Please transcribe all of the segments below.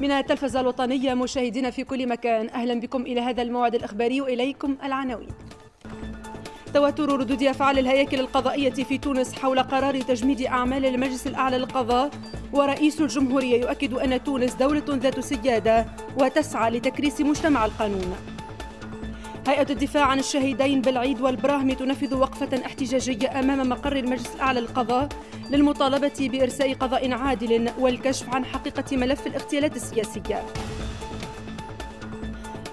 من التلفزة الوطنية مشاهدينا في كل مكان أهلا بكم إلى هذا الموعد الإخباري وإليكم العناوين توتر ردود أفعال الهياكل القضائية في تونس حول قرار تجميد أعمال المجلس الأعلى للقضاء ورئيس الجمهورية يؤكد أن تونس دولة ذات سيادة وتسعى لتكريس مجتمع القانون هيئة الدفاع عن الشهيدين بالعيد والبراهمي تنفذ وقفة احتجاجية أمام مقر المجلس الأعلى للقضاء للمطالبة بإرساء قضاء عادل والكشف عن حقيقة ملف الاغتيالات السياسية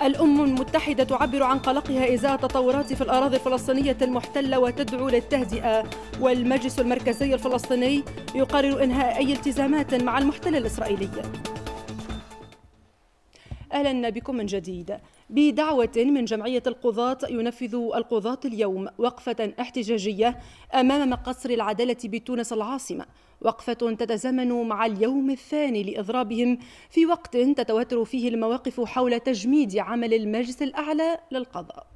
الأمم المتحدة تعبر عن قلقها إزاء تطورات في الأراضي الفلسطينية المحتلة وتدعو للتهدئة والمجلس المركزي الفلسطيني يقرر إنهاء أي التزامات مع المحتل الإسرائيلي اهلا بكم من جديد بدعوه من جمعيه القضاه ينفذ القضاه اليوم وقفه احتجاجيه امام قصر العداله بتونس العاصمه وقفة تتزامن مع اليوم الثاني لإضرابهم في وقت تتواتر فيه المواقف حول تجميد عمل المجلس الأعلى للقضاء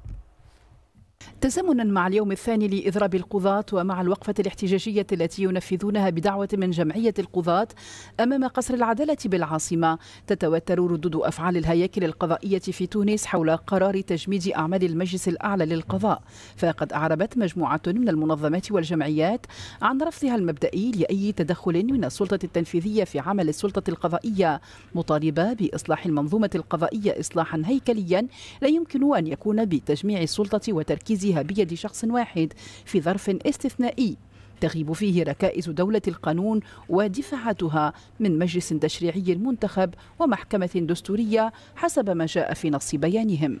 تزامنا مع اليوم الثاني لإضراب القضاة ومع الوقفة الاحتجاجية التي ينفذونها بدعوة من جمعية القضاة أمام قصر العدالة بالعاصمة تتوتر ردود أفعال الهياكل القضائية في تونس حول قرار تجميد أعمال المجلس الأعلى للقضاء فقد أعربت مجموعة من المنظمات والجمعيات عن رفضها المبدئي لأي تدخل من السلطة التنفيذية في عمل السلطة القضائية مطالبة بإصلاح المنظومة القضائية إصلاحا هيكليا لا يمكن أن يكون بتجميع السلطة وتركيب تركيزها بيد شخص واحد في ظرف استثنائي تغيب فيه ركائز دولة القانون ودفاعاتها من مجلس تشريعي منتخب ومحكمة دستورية حسب ما جاء في نص بيانهم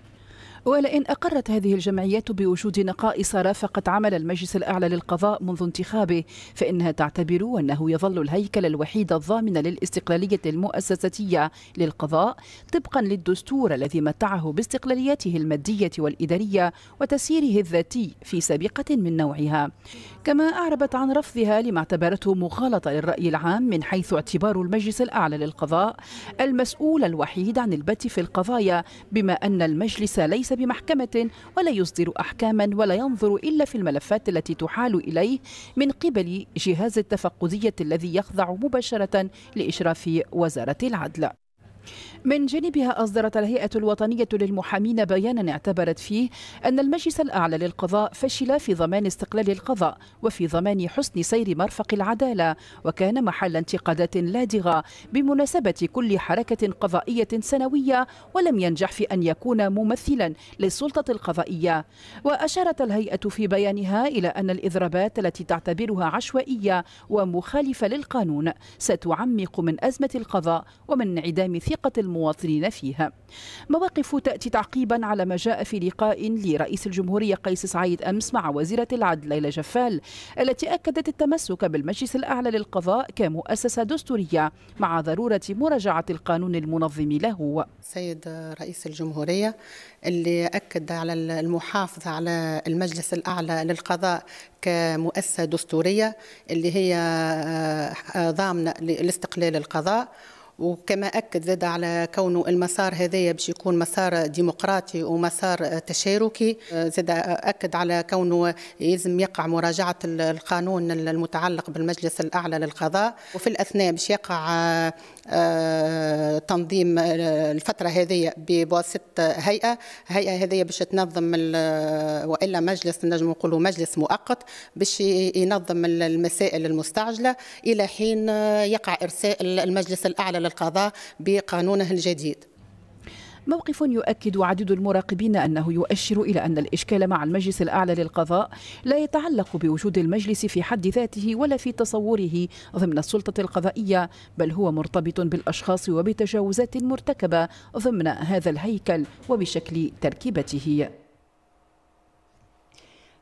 ولئن أقرت هذه الجمعيات بوجود نقائص رافقت عمل المجلس الأعلى للقضاء منذ انتخابه فإنها تعتبر أنه يظل الهيكل الوحيد الضامن للاستقلالية المؤسساتية للقضاء طبقا للدستور الذي متعه باستقلاليته المادية والإدارية وتسييره الذاتي في سابقة من نوعها كما أعربت عن رفضها لما اعتبرته مغالطة للرأي العام من حيث اعتبار المجلس الأعلى للقضاء المسؤول الوحيد عن البت في القضايا بما أن المجلس ليس بحسب محكمة ولا يصدر أحكاما ولا ينظر إلا في الملفات التي تحال إليه من قبل جهاز التفقدية الذي يخضع مباشرة لإشراف وزارة العدل من جانبها أصدرت الهيئة الوطنية للمحامين بيانا اعتبرت فيه أن المجلس الأعلى للقضاء فشل في ضمان استقلال القضاء وفي ضمان حسن سير مرفق العدالة وكان محل انتقادات لادغة بمناسبة كل حركة قضائية سنوية ولم ينجح في أن يكون ممثلا للسلطة القضائية وأشارت الهيئة في بيانها إلى أن الإضرابات التي تعتبرها عشوائية ومخالفة للقانون ستعمق من أزمة القضاء ومن انعدام ثقة المواطنين فيها مواقف تأتي تعقيبا على ما جاء في لقاء لرئيس الجمهورية قيس سعيد أمس مع وزيرة العدل ليلى جفال التي أكدت التمسك بالمجلس الأعلى للقضاء كمؤسسة دستورية مع ضرورة مراجعة القانون المنظم له سيد رئيس الجمهورية اللي أكد على المحافظة على المجلس الأعلى للقضاء كمؤسسة دستورية اللي هي آه، ضامنة لاستقلال القضاء وكما اكد زاد على كونه المسار هذايا باش يكون مسار ديمقراطي ومسار تشاركي زاد اكد على كونه يلزم يقع مراجعه القانون المتعلق بالمجلس الاعلى للقضاء وفي الاثناء باش يقع آه، تنظيم آه، الفترة هذه بواسطة هيئة هيئة هذه باش تنظم آه، وإلا مجلس نجم نقولوا مجلس مؤقت باش ينظم المسائل المستعجلة إلى حين يقع إرساء المجلس الأعلى للقضاء بقانونه الجديد موقف يؤكد عديد المراقبين أنه يؤشر إلى أن الإشكال مع المجلس الأعلى للقضاء لا يتعلق بوجود المجلس في حد ذاته ولا في تصوره ضمن السلطة القضائية بل هو مرتبط بالأشخاص وبتجاوزات مرتكبة ضمن هذا الهيكل وبشكل تركيبته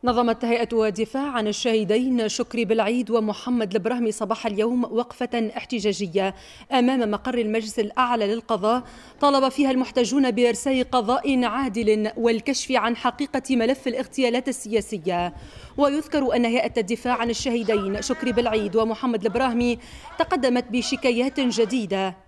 نظمت هيئة دفاع عن الشهيدين شكري بالعيد ومحمد البرهمي صباح اليوم وقفة احتجاجية أمام مقر المجلس الأعلى للقضاء طالب فيها المحتجون بإرساء قضاء عادل والكشف عن حقيقة ملف الاغتيالات السياسية ويذكر أن هيئة الدفاع عن الشهيدين شكري بالعيد ومحمد البراهمي تقدمت بشكايات جديدة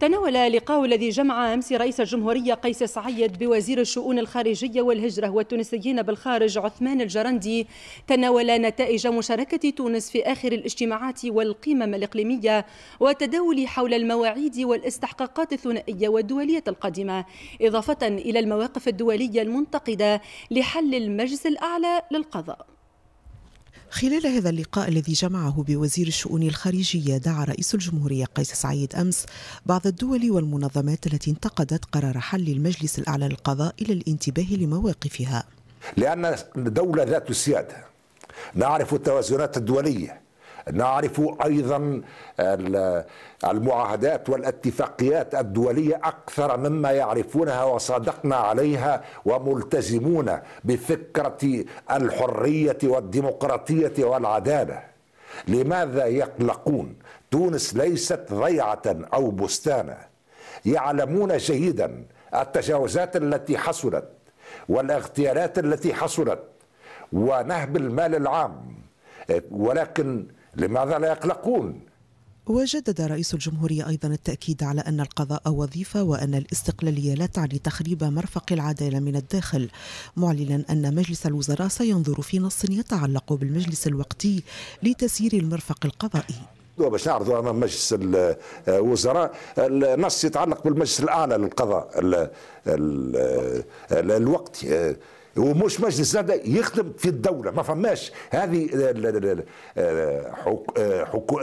تناول لقاء الذي جمع أمس رئيس الجمهورية قيس سعيد بوزير الشؤون الخارجية والهجرة والتونسيين بالخارج عثمان الجرندي تناول نتائج مشاركة تونس في آخر الاجتماعات والقمم الإقليمية والتداول حول المواعيد والاستحقاقات الثنائية والدولية القادمة إضافة إلى المواقف الدولية المنتقدة لحل المجلس الأعلى للقضاء خلال هذا اللقاء الذي جمعه بوزير الشؤون الخارجية دعا رئيس الجمهورية قيس سعيد أمس بعض الدول والمنظمات التي انتقدت قرار حل المجلس الأعلى للقضاء إلى الانتباه لمواقفها لأن دولة ذات السيادة نعرف التوازنات الدولية نعرف أيضا المعاهدات والاتفاقيات الدولية أكثر مما يعرفونها وصادقنا عليها وملتزمون بفكرة الحرية والديمقراطية والعدالة لماذا يقلقون تونس ليست ضيعة أو بستانا يعلمون جيدا التجاوزات التي حصلت والاغتيالات التي حصلت ونهب المال العام ولكن لماذا لا يقلقون وجدد رئيس الجمهورية أيضا التأكيد على أن القضاء وظيفة وأن الاستقلالية لا تعني تخريب مرفق العدالة من الداخل معلنا أن مجلس الوزراء سينظر في نص يتعلق بالمجلس الوقتي لتسيير المرفق القضائي باش نعرضوا امام مجلس الوزراء النص يتعلق بالمجلس الاعلى للقضاء الوقتي الوقت ومش مجلس هذا يخدم في الدوله ما فماش هذه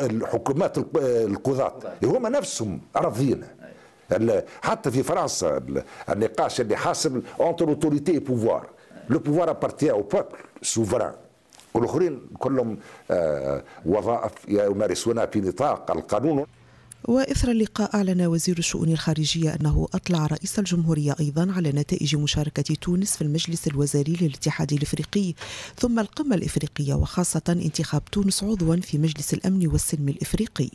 الحكومات القضاة هما نفسهم راضيين حتى في فرنسا النقاش اللي حاصل اونتر اوتوريتي بوفوار لو بوفوار ابارتي او بوبل سوفران والاخرين كلهم آه، وظائف يمارسونها في نطاق القانون وإثر اللقاء أعلن وزير الشؤون الخارجية أنه أطلع رئيس الجمهورية أيضا على نتائج مشاركة تونس في المجلس الوزاري للاتحاد الإفريقي ثم القمة الإفريقية وخاصة انتخاب تونس عضوا في مجلس الأمن والسلم الإفريقي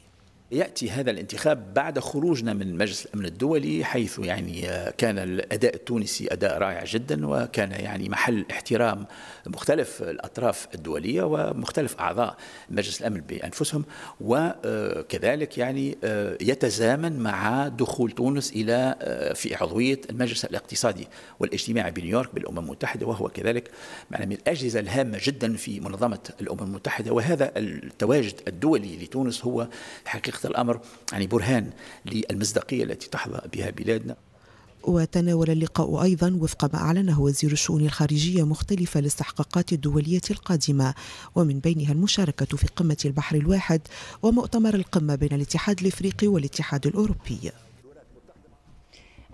ياتي هذا الانتخاب بعد خروجنا من مجلس الامن الدولي حيث يعني كان الاداء التونسي اداء رائع جدا وكان يعني محل احترام مختلف الاطراف الدوليه ومختلف اعضاء مجلس الامن بانفسهم وكذلك يعني يتزامن مع دخول تونس الى في عضويه المجلس الاقتصادي والاجتماعي بنيويورك بالامم المتحده وهو كذلك من الاجهزه الهامه جدا في منظمه الامم المتحده وهذا التواجد الدولي لتونس هو حقيقه حقيقة الأمر يعني برهان للمصداقية التي تحظى بها بلادنا وتناول اللقاء أيضا وفق ما أعلنه وزير الشؤون الخارجية مختلف الاستحقاقات الدولية القادمة ومن بينها المشاركة في قمة البحر الواحد ومؤتمر القمة بين الاتحاد الإفريقي والاتحاد الأوروبي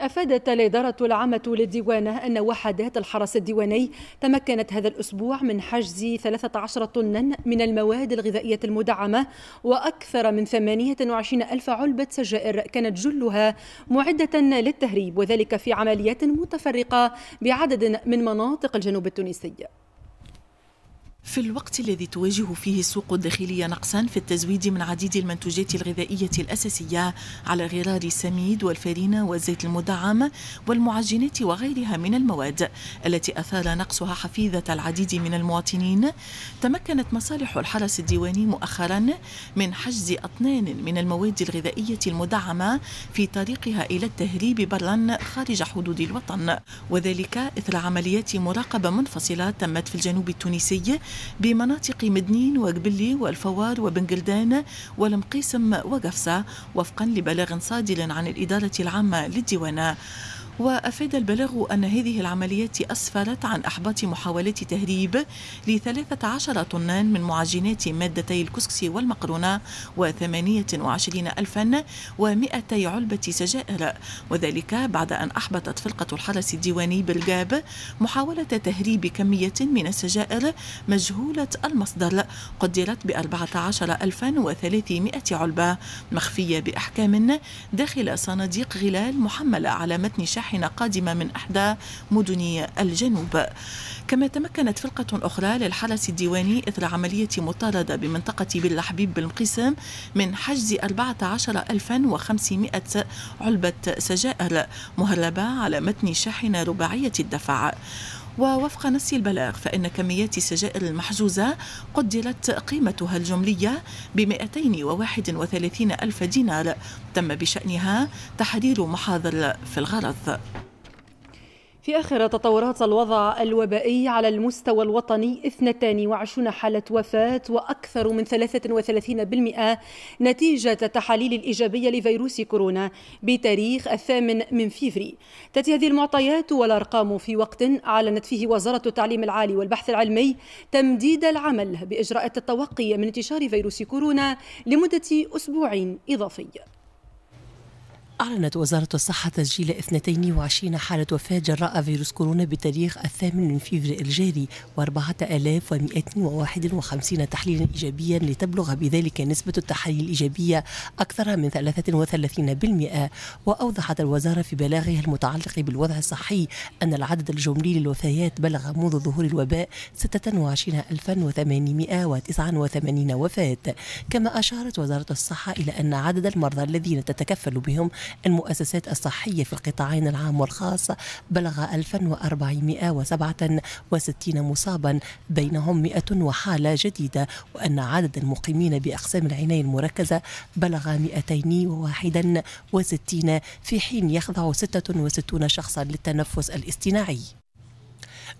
أفادت الإدارة العامة للديوانة أن وحدات الحرس الديواني تمكنت هذا الأسبوع من حجز 13 طنا من المواد الغذائية المدعمة وأكثر من 28 ألف علبة سجائر كانت جلها معدة للتهريب وذلك في عمليات متفرقة بعدد من مناطق الجنوب التونسي في الوقت الذي تواجه فيه السوق الداخلية نقصا في التزويد من عديد المنتوجات الغذائية الأساسية على غرار السميد والفارينة والزيت المدعم والمعجنات وغيرها من المواد التي أثار نقصها حفيظة العديد من المواطنين تمكنت مصالح الحرس الديواني مؤخرا من حجز أطنان من المواد الغذائية المدعمة في طريقها إلى التهريب برا خارج حدود الوطن وذلك إثر عمليات مراقبة منفصلة تمت في الجنوب التونسي بمناطق مدنين وقبلي والفوار وبن ولمقيسم والمقيسم وقفصة وفقا لبلاغ صادر عن الإدارة العامة للديوانة وأفاد البلاغ أن هذه العمليات أسفرت عن إحباط محاولات تهريب ل 13 طنان من معجنات مادتي الكسكس والمقرونة و وعشرين ألفا و 200 علبة سجائر وذلك بعد أن أحبطت فرقة الحرس الديواني بالجاب محاولة تهريب كمية من السجائر مجهولة المصدر قدرت ب وثلاثمائة علبة مخفية بأحكام داخل صناديق غلال محملة على متن شحن شاحنة قادمة من أحدى مدن الجنوب كما تمكنت فرقة أخرى للحرس الديواني إثر عملية مطاردة بمنطقة بلا حبيب بالمقسم من حجز 14500 علبة سجائر مهربة على متن شاحنة رباعية الدفع ووفق نص البلاغ فإن كميات السجائر المحجوزة قدرت قيمتها الجملية ب 231 ألف دينار تم بشأنها تحرير محاضر في الغرض في آخر تطورات الوضع الوبائي على المستوى الوطني 22 حالة وفاة وأكثر من 33% نتيجة التحاليل الإيجابية لفيروس كورونا بتاريخ الثامن من فيفري تأتي هذه المعطيات والأرقام في وقت أعلنت فيه وزارة التعليم العالي والبحث العلمي تمديد العمل بإجراءات التوقي من انتشار فيروس كورونا لمدة أسبوعين إضافي أعلنت وزارة الصحة تسجيل 22 حالة وفاة جراء فيروس كورونا بتاريخ الثامن من فبراير الجاري و4251 تحليلا إيجابيا لتبلغ بذلك نسبة التحاليل الإيجابية أكثر من 33% وأوضحت الوزارة في بلاغها المتعلق بالوضع الصحي أن العدد الجملي للوفيات بلغ منذ ظهور الوباء 26889 وفاة كما أشارت وزارة الصحة إلى أن عدد المرضى الذين تتكفل بهم المؤسسات الصحية في القطاعين العام والخاص بلغ 1467 مصابا بينهم 100 وحالة جديدة وأن عدد المقيمين بأقسام العناية المركزة بلغ 261 في حين يخضع 66 شخصا للتنفس الاصطناعي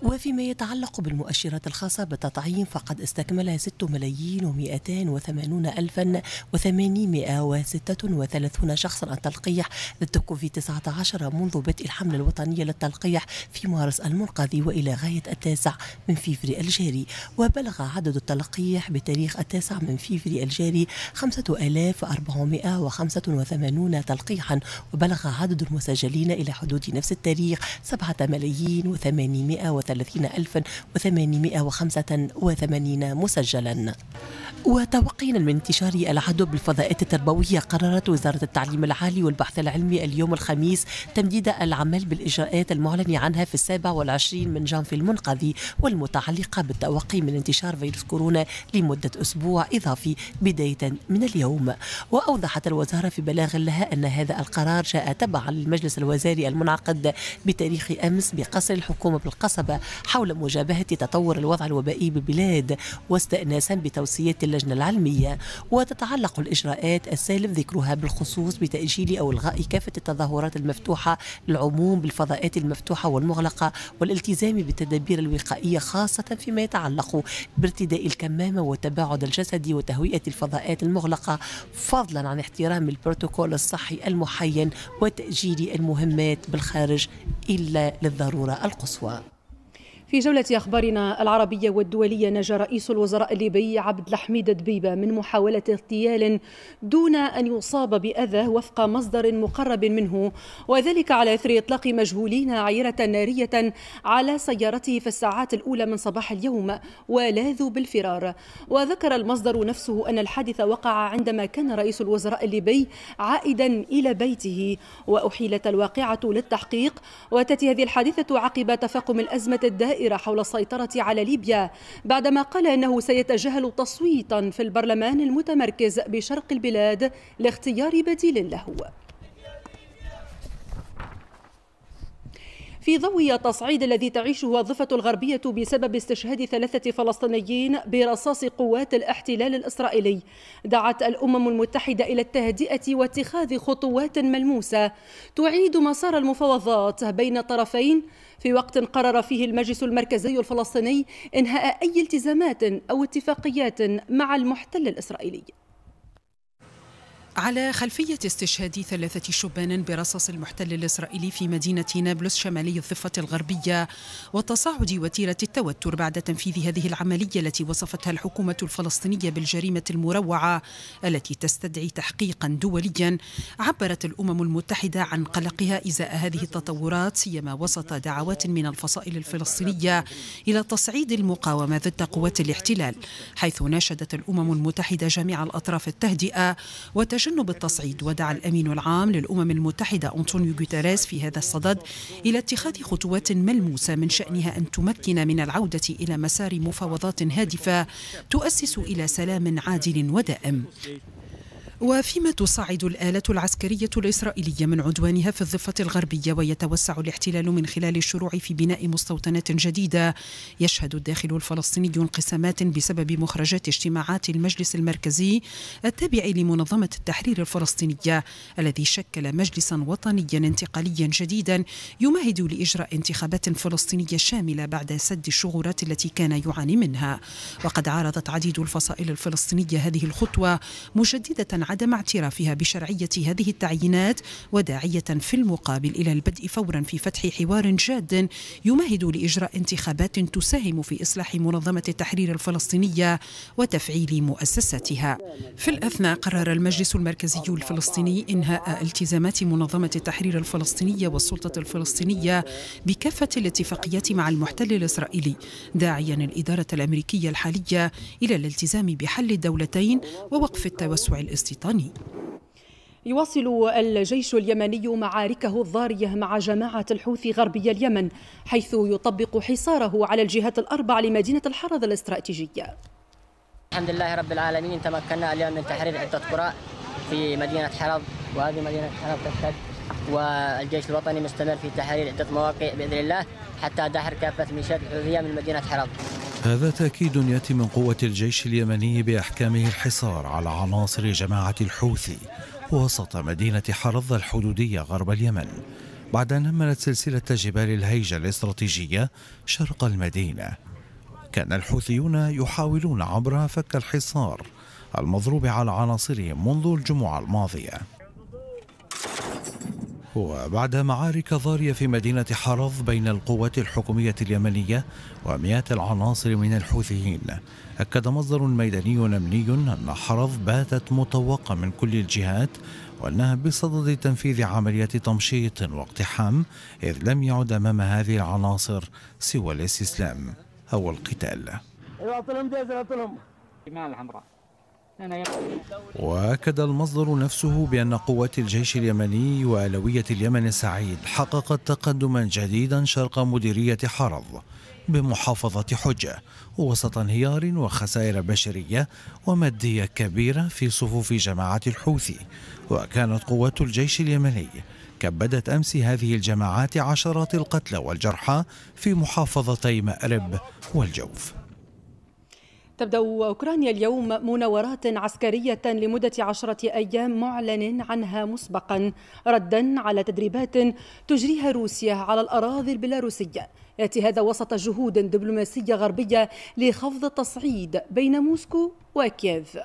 وفيما يتعلق بالمؤشرات الخاصة بالتطعيم فقد استكمل 6 ملايين و280 ألفا و836 شخصا التلقيح ضد كوفيد 19 منذ بدء الحملة الوطنية للتلقيح في مارس المنقضي وإلى غاية التاسع من فيفري الجاري وبلغ عدد التلقيح بتاريخ التاسع من فيفري الجاري 5485 تلقيحا وبلغ عدد المسجلين إلى حدود نفس التاريخ 7 ملايين و800 35885 مسجلا وتوقينا من انتشار العدوى بالفضاءات التربوية قررت وزارة التعليم العالي والبحث العلمي اليوم الخميس تمديد العمل بالإجراءات المعلن عنها في السابع والعشرين من جانفي المنقذ والمتعلقة بالتوقي من انتشار فيروس كورونا لمدة أسبوع إضافي بداية من اليوم وأوضحت الوزارة في بلاغ لها أن هذا القرار جاء تبعا للمجلس الوزاري المنعقد بتاريخ أمس بقصر الحكومة بالقصبة حول مجابهة تطور الوضع الوبائي بالبلاد واستئناسا بتوصيات اللجنة العلمية وتتعلق الإجراءات السالف ذكرها بالخصوص بتأجيل أو إلغاء كافة التظاهرات المفتوحة للعموم بالفضاءات المفتوحة والمغلقة والالتزام بالتدابير الوقائية خاصة فيما يتعلق بارتداء الكمامة والتباعد الجسدي وتهوية الفضاءات المغلقة فضلا عن احترام البروتوكول الصحي المحين وتأجيل المهمات بالخارج إلا للضرورة القصوى في جولة أخبارنا العربية والدولية نجا رئيس الوزراء الليبي عبد الحميد دبيبة من محاولة اغتيال دون أن يصاب بأذى وفق مصدر مقرب منه وذلك على إثر إطلاق مجهولين عيرة نارية على سيارته في الساعات الأولى من صباح اليوم ولاذوا بالفرار وذكر المصدر نفسه أن الحادث وقع عندما كان رئيس الوزراء الليبي عائدا إلى بيته وأحيلت الواقعة للتحقيق وتأتي هذه الحادثة عقب تفاقم الأزمة الدائمة الجزائر حول السيطرة على ليبيا بعدما قال أنه سيتجاهل تصويتا في البرلمان المتمركز بشرق البلاد لاختيار بديل له في ضوء التصعيد الذي تعيشه الضفة الغربية بسبب استشهاد ثلاثة فلسطينيين برصاص قوات الاحتلال الإسرائيلي دعت الأمم المتحدة إلى التهدئة واتخاذ خطوات ملموسة تعيد مسار المفاوضات بين الطرفين في وقت قرر فيه المجلس المركزي الفلسطيني إنهاء أي التزامات أو اتفاقيات مع المحتل الإسرائيلي على خلفية استشهاد ثلاثة شبان برصاص المحتل الإسرائيلي في مدينة نابلس شمالي الضفة الغربية وتصاعد وتيرة التوتر بعد تنفيذ هذه العملية التي وصفتها الحكومة الفلسطينية بالجريمة المروعة التي تستدعي تحقيقا دوليا عبرت الأمم المتحدة عن قلقها إزاء هذه التطورات سيما وسط دعوات من الفصائل الفلسطينية إلى تصعيد المقاومة ضد قوات الاحتلال حيث ناشدت الأمم المتحدة جميع الأطراف التهدئة وتش تجنب التصعيد ودعا الأمين العام للأمم المتحدة أنطونيو غوتيريز في هذا الصدد إلى اتخاذ خطوات ملموسة من شأنها أن تمكن من العودة إلى مسار مفاوضات هادفة تؤسس إلى سلام عادل ودائم وفيما تصعد الآلة العسكرية الإسرائيلية من عدوانها في الضفة الغربية ويتوسع الاحتلال من خلال الشروع في بناء مستوطنات جديدة يشهد الداخل الفلسطيني انقسامات بسبب مخرجات اجتماعات المجلس المركزي التابع لمنظمة التحرير الفلسطينية الذي شكل مجلسا وطنيا انتقاليا جديدا يمهد لإجراء انتخابات فلسطينية شاملة بعد سد الشغورات التي كان يعاني منها وقد عارضت عديد الفصائل الفلسطينية هذه الخطوة مجددة عدم اعترافها بشرعية هذه التعيينات وداعية في المقابل إلى البدء فورا في فتح حوار جاد يمهد لإجراء انتخابات تساهم في إصلاح منظمة التحرير الفلسطينية وتفعيل مؤسساتها في الأثناء قرر المجلس المركزي الفلسطيني إنهاء التزامات منظمة التحرير الفلسطينية والسلطة الفلسطينية بكافة الاتفاقيات مع المحتل الإسرائيلي داعيا الإدارة الأمريكية الحالية إلى الالتزام بحل الدولتين ووقف التوسع الاستيطاني الوطني يواصل الجيش اليمني معاركه الضارية مع جماعة الحوثي غربي اليمن حيث يطبق حصاره على الجهات الأربع لمدينة الحرض الاستراتيجية الحمد لله رب العالمين تمكنا اليوم من تحرير عدة قرى في مدينة حرض وهذه مدينة حرض تشهد والجيش الوطني مستمر في تحرير عدة مواقع بإذن الله حتى دحر كافة الميليشيات الحوثية من مدينة حرض هذا تأكيد يأتي من قوة الجيش اليمني بأحكامه الحصار على عناصر جماعة الحوثي وسط مدينة حرض الحدودية غرب اليمن بعد أن هملت سلسلة جبال الهيجة الاستراتيجية شرق المدينة كان الحوثيون يحاولون عبرها فك الحصار المضروب على عناصرهم منذ الجمعة الماضية وبعد معارك ضارية في مدينة حرض بين القوات الحكومية اليمنية ومئات العناصر من الحوثيين أكد مصدر ميداني أمني أن حرض باتت مطوقة من كل الجهات وأنها بصدد تنفيذ عملية تمشيط واقتحام إذ لم يعد أمام هذه العناصر سوى الاستسلام أو القتال واكد المصدر نفسه بان قوات الجيش اليمني والويه اليمن السعيد حققت تقدما جديدا شرق مديريه حرض بمحافظه حجه وسط انهيار وخسائر بشريه وماديه كبيره في صفوف جماعه الحوثي وكانت قوات الجيش اليمني كبدت امس هذه الجماعات عشرات القتلى والجرحى في محافظتي مأرب والجوف تبدأ أوكرانيا اليوم مناورات عسكرية لمدة عشرة أيام معلن عنها مسبقا ردا على تدريبات تجريها روسيا على الأراضي البيلاروسية يأتي هذا وسط جهود دبلوماسية غربية لخفض التصعيد بين موسكو وكييف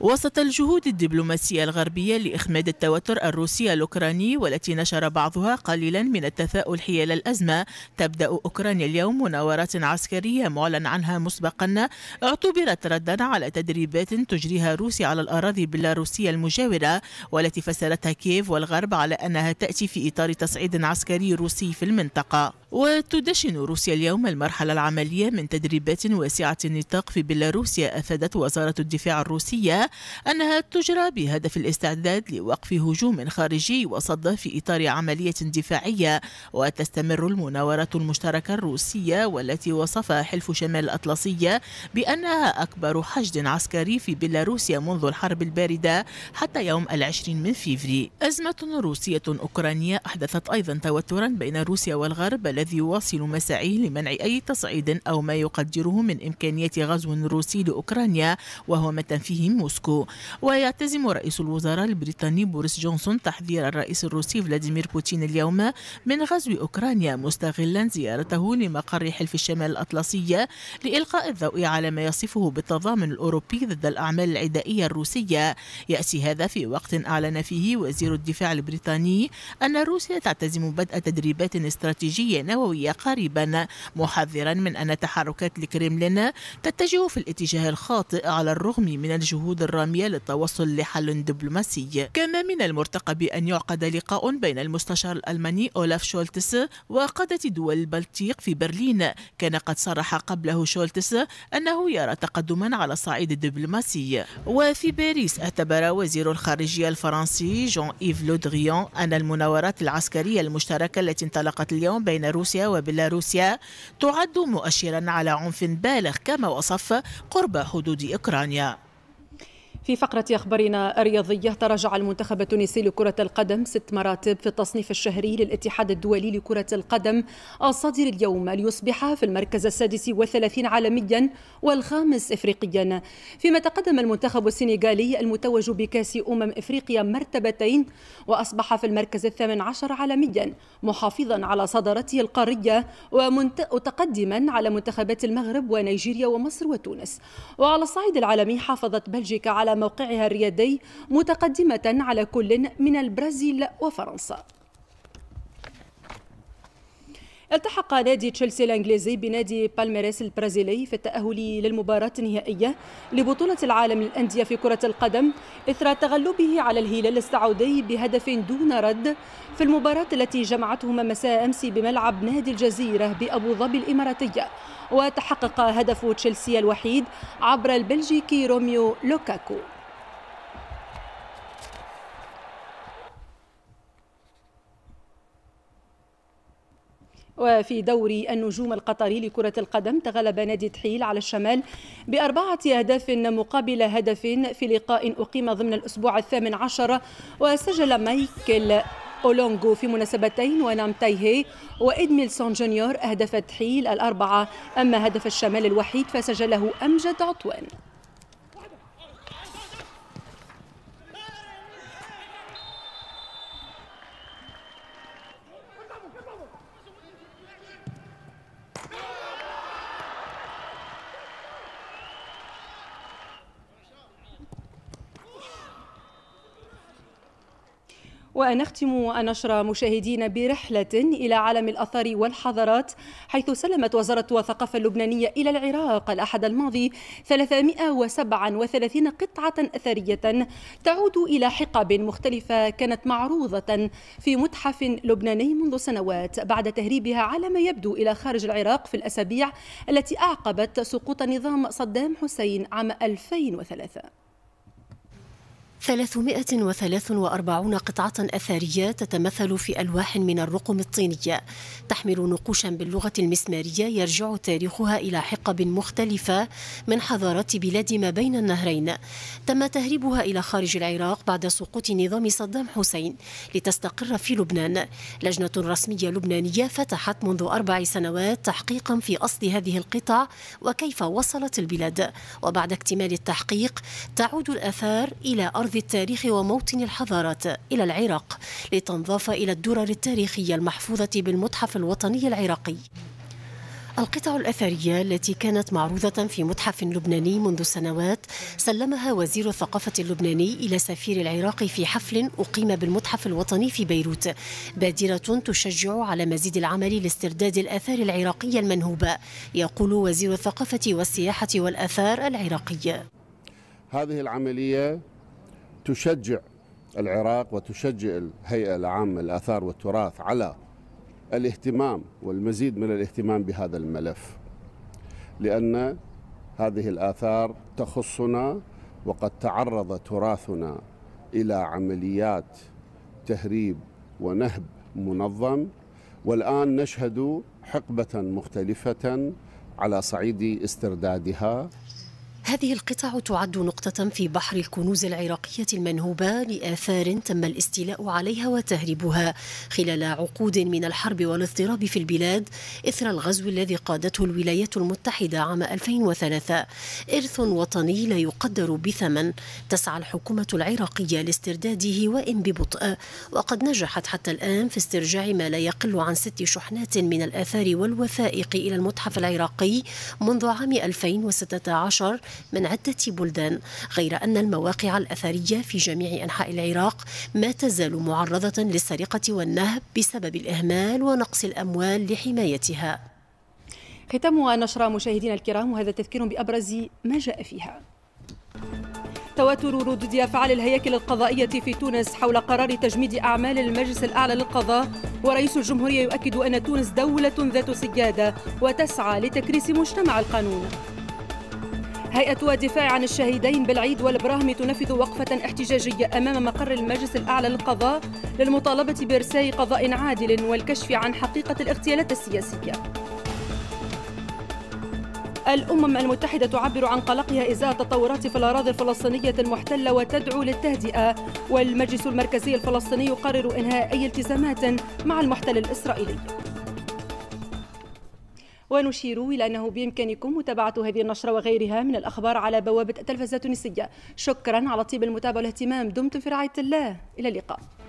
وسط الجهود الدبلوماسية الغربية لإخماد التوتر الروسي الأوكراني والتي نشر بعضها قليلا من التفاؤل حيال الأزمة تبدأ أوكرانيا اليوم مناورات عسكرية معلن عنها مسبقا اعتبرت ردا على تدريبات تجريها روسيا على الأراضي البيلاروسية المجاورة والتي فسرتها كييف والغرب على أنها تأتي في إطار تصعيد عسكري روسي في المنطقة وتدشن روسيا اليوم المرحلة العملية من تدريبات واسعة النطاق في بيلاروسيا أفادت وزارة الدفاع الروسية أنها تجرى بهدف الاستعداد لوقف هجوم خارجي وصد في إطار عملية دفاعية وتستمر المناورات المشتركة الروسية والتي وصفها حلف شمال الأطلسية بأنها أكبر حشد عسكري في بيلاروسيا منذ الحرب الباردة حتى يوم العشرين من فيفري أزمة روسية أوكرانية أحدثت أيضا توترا بين روسيا والغرب الذي الذي يواصل مساعيه لمنع أي تصعيد أو ما يقدره من إمكانية غزو روسي لأوكرانيا وهو ما تنفيه موسكو ويعتزم رئيس الوزراء البريطاني بوريس جونسون تحذير الرئيس الروسي فلاديمير بوتين اليوم من غزو أوكرانيا مستغلا زيارته لمقر حلف الشمال الأطلسي لإلقاء الضوء على ما يصفه بالتضامن الأوروبي ضد الأعمال العدائية الروسية يأتي هذا في وقت أعلن فيه وزير الدفاع البريطاني أن روسيا تعتزم بدء تدريبات استراتيجية نووية قريبا محذرا من أن تحركات الكريملين تتجه في الاتجاه الخاطئ على الرغم من الجهود الرامية للتوصل لحل دبلوماسي كما من المرتقب أن يعقد لقاء بين المستشار الألماني أولاف شولتس وقادة دول البلطيق في برلين كان قد صرح قبله شولتس أنه يرى تقدما على الصعيد الدبلوماسي وفي باريس اعتبر وزير الخارجية الفرنسي جون إيف لودغيون أن المناورات العسكرية المشتركة التي انطلقت اليوم بين روسيا وبيلاروسيا تعد مؤشرا على عنف بالغ كما وصف قرب حدود أوكرانيا في فقرة أخبارنا الرياضية تراجع المنتخب التونسي لكرة القدم ست مراتب في التصنيف الشهري للاتحاد الدولي لكرة القدم الصادر اليوم ليصبح في المركز السادس والثلاثين عالميا والخامس إفريقيا فيما تقدم المنتخب السنغالي المتوج بكأس أمم إفريقيا مرتبتين وأصبح في المركز الثامن عشر عالميا محافظا على صدارته القارية ومتقدما على منتخبات المغرب ونيجيريا ومصر وتونس وعلى الصعيد العالمي حافظت بلجيكا على موقعها الريادي متقدمة على كل من البرازيل وفرنسا التحق نادي تشيلسي الانجليزي بنادي بالميريس البرازيلي في التأهل للمباراة النهائية لبطولة العالم للأندية في كرة القدم إثر تغلبه على الهلال السعودي بهدف دون رد في المباراة التي جمعتهما مساء أمس بملعب نادي الجزيرة بأبو ظبي الإماراتية وتحقق هدف تشيلسي الوحيد عبر البلجيكي روميو لوكاكو وفي دوري النجوم القطري لكرة القدم تغلب نادي تحيل على الشمال بأربعة أهداف مقابل هدف في لقاء أقيم ضمن الأسبوع الثامن عشر وسجل مايكل أولونغو في مناسبتين ونام تايهي وإدميلسون جونيور أهدف تحيل الأربعة أما هدف الشمال الوحيد فسجله أمجد عطوان ونختم النشر مشاهدين برحلة إلى عالم الأثار والحضارات حيث سلمت وزارة الثقافة اللبنانية إلى العراق الأحد الماضي 337 قطعة أثرية تعود إلى حقب مختلفة كانت معروضة في متحف لبناني منذ سنوات بعد تهريبها على ما يبدو إلى خارج العراق في الأسابيع التي أعقبت سقوط نظام صدام حسين عام 2003 343 قطعة أثرية تتمثل في ألواح من الرقم الطينية تحمل نقوشا باللغة المسمارية يرجع تاريخها إلى حقب مختلفة من حضارات بلاد ما بين النهرين تم تهريبها إلى خارج العراق بعد سقوط نظام صدام حسين لتستقر في لبنان لجنة رسمية لبنانية فتحت منذ أربع سنوات تحقيقا في أصل هذه القطع وكيف وصلت البلاد وبعد اكتمال التحقيق تعود الآثار إلى أرض عرض التاريخ وموطن الحضارات إلى العراق لتنضاف إلى الدرر التاريخية المحفوظة بالمتحف الوطني العراقي القطع الأثرية التي كانت معروضة في متحف لبناني منذ سنوات سلمها وزير الثقافة اللبناني إلى سفير العراق في حفل أقيم بالمتحف الوطني في بيروت بادرة تشجع على مزيد العمل لاسترداد الآثار العراقية المنهوبة يقول وزير الثقافة والسياحة والآثار العراقية هذه العملية تشجع العراق وتشجع الهيئة العامة للآثار والتراث على الاهتمام والمزيد من الاهتمام بهذا الملف لأن هذه الآثار تخصنا وقد تعرض تراثنا إلى عمليات تهريب ونهب منظم والآن نشهد حقبة مختلفة على صعيد استردادها هذه القطع تعد نقطة في بحر الكنوز العراقية المنهوبة لآثار تم الاستيلاء عليها وتهريبها خلال عقود من الحرب والاضطراب في البلاد إثر الغزو الذي قادته الولايات المتحدة عام 2003 إرث وطني لا يقدر بثمن تسعى الحكومة العراقية لاسترداده وإن ببطء وقد نجحت حتى الآن في استرجاع ما لا يقل عن ست شحنات من الآثار والوثائق إلى المتحف العراقي منذ عام 2016 من عدة بلدان غير أن المواقع الأثرية في جميع أنحاء العراق ما تزال معرضة للسرقة والنهب بسبب الإهمال ونقص الأموال لحمايتها ختام النشرة مشاهدينا الكرام وهذا تذكير بأبرز ما جاء فيها تواتر ردود افعال الهياكل القضائيه في تونس حول قرار تجميد اعمال المجلس الاعلى للقضاء ورئيس الجمهوريه يؤكد ان تونس دوله ذات سياده وتسعى لتكريس مجتمع القانون هيئة الدفاع عن الشهيدين بالعيد والبراهم تنفذ وقفة احتجاجية أمام مقر المجلس الأعلى للقضاء للمطالبة بإرساء قضاء عادل والكشف عن حقيقة الاغتيالات السياسية الأمم المتحدة تعبر عن قلقها إزاء تطورات في الأراضي الفلسطينية المحتلة وتدعو للتهدئة والمجلس المركزي الفلسطيني يقرر إنهاء أي التزامات مع المحتل الإسرائيلي ونشير إلى أنه بإمكانكم متابعة هذه النشرة وغيرها من الأخبار على بوابة التلفزة التونسية شكرا على طيب المتابعة والاهتمام دمتم في رعاية الله إلى اللقاء